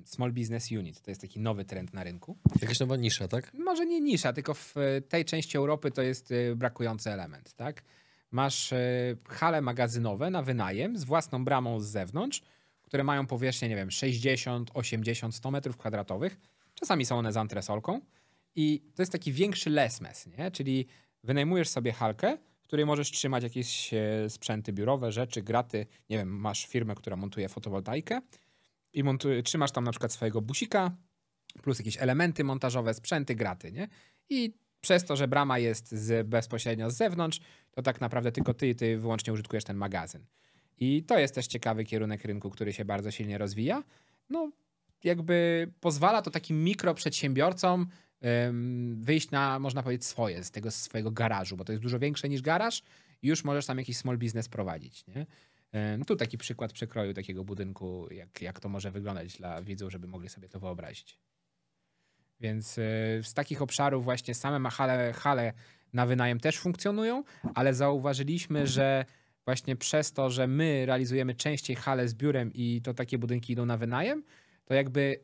Small Business Unit. To jest taki nowy trend na rynku. Jakaś nowa nisza, tak? Może nie nisza, tylko w tej części Europy to jest y, brakujący element, tak? Masz y, hale magazynowe na wynajem z własną bramą z zewnątrz, które mają powierzchnię, nie wiem, 60, 80, 100 metrów kwadratowych. Czasami są one z antresolką. I to jest taki większy lesmes, nie? Czyli wynajmujesz sobie halkę, w której możesz trzymać jakieś e, sprzęty biurowe, rzeczy, graty. Nie wiem, masz firmę, która montuje fotowoltaikę i trzymasz tam na przykład swojego busika, plus jakieś elementy montażowe, sprzęty, graty, nie? I przez to, że brama jest z, bezpośrednio z zewnątrz, to tak naprawdę tylko ty i ty wyłącznie użytkujesz ten magazyn. I to jest też ciekawy kierunek rynku, który się bardzo silnie rozwija. No, jakby pozwala to takim mikroprzedsiębiorcom wyjść na, można powiedzieć, swoje, z tego swojego garażu, bo to jest dużo większe niż garaż i już możesz tam jakiś small biznes prowadzić. Nie? tu taki przykład przekroju takiego budynku, jak, jak to może wyglądać dla widzów, żeby mogli sobie to wyobrazić. Więc e, z takich obszarów właśnie same hale, hale na wynajem też funkcjonują, ale zauważyliśmy, że właśnie przez to, że my realizujemy częściej hale z biurem i to takie budynki idą na wynajem, to jakby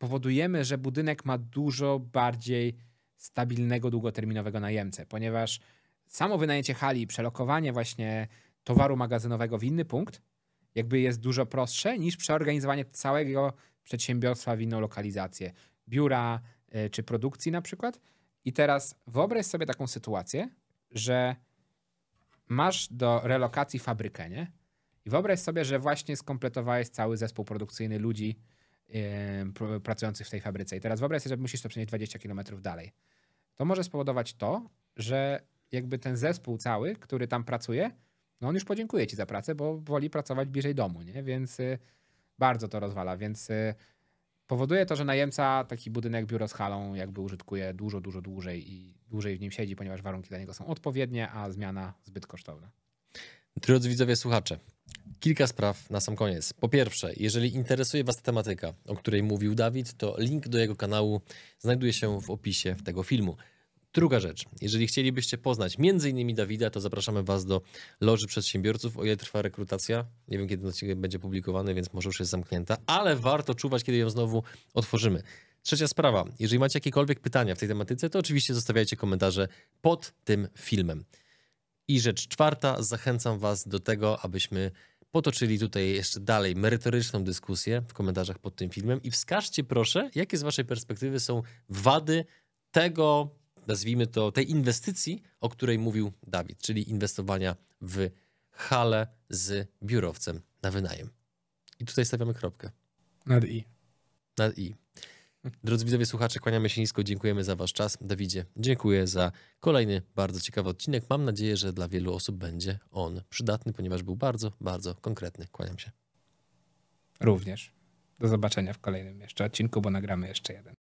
powodujemy, że budynek ma dużo bardziej stabilnego, długoterminowego najemcę, ponieważ samo wynajęcie hali, przelokowanie właśnie towaru magazynowego w inny punkt, jakby jest dużo prostsze niż przeorganizowanie całego przedsiębiorstwa w inną lokalizację, biura e, czy produkcji na przykład. I teraz wyobraź sobie taką sytuację, że masz do relokacji fabrykę, nie? I wyobraź sobie, że właśnie skompletowałeś cały zespół produkcyjny ludzi, pracujących w tej fabryce. I teraz wyobraź sobie, że musisz to przenieść 20 km dalej. To może spowodować to, że jakby ten zespół cały, który tam pracuje, no on już podziękuje ci za pracę, bo woli pracować bliżej domu, nie? Więc y, bardzo to rozwala, więc y, powoduje to, że najemca taki budynek biuro z halą jakby użytkuje dużo, dużo dłużej i dłużej w nim siedzi, ponieważ warunki dla niego są odpowiednie, a zmiana zbyt kosztowna. Drodzy widzowie, słuchacze, Kilka spraw na sam koniec. Po pierwsze, jeżeli interesuje Was ta tematyka, o której mówił Dawid, to link do jego kanału znajduje się w opisie tego filmu. Druga rzecz, jeżeli chcielibyście poznać m.in. Dawida, to zapraszamy Was do Loży Przedsiębiorców, o ile trwa rekrutacja. Nie wiem, kiedy odcinek będzie publikowany, więc może już jest zamknięta, ale warto czuwać, kiedy ją znowu otworzymy. Trzecia sprawa, jeżeli macie jakiekolwiek pytania w tej tematyce, to oczywiście zostawiajcie komentarze pod tym filmem. I rzecz czwarta, zachęcam Was do tego, abyśmy potoczyli tutaj jeszcze dalej merytoryczną dyskusję w komentarzach pod tym filmem i wskażcie proszę, jakie z Waszej perspektywy są wady tego, nazwijmy to, tej inwestycji, o której mówił Dawid, czyli inwestowania w hale z biurowcem na wynajem. I tutaj stawiamy kropkę. Nad i. Nad i. Drodzy widzowie, słuchacze, kłaniamy się nisko, dziękujemy za wasz czas. Dawidzie, dziękuję za kolejny bardzo ciekawy odcinek. Mam nadzieję, że dla wielu osób będzie on przydatny, ponieważ był bardzo, bardzo konkretny. Kłaniam się. Również. Do zobaczenia w kolejnym jeszcze odcinku, bo nagramy jeszcze jeden.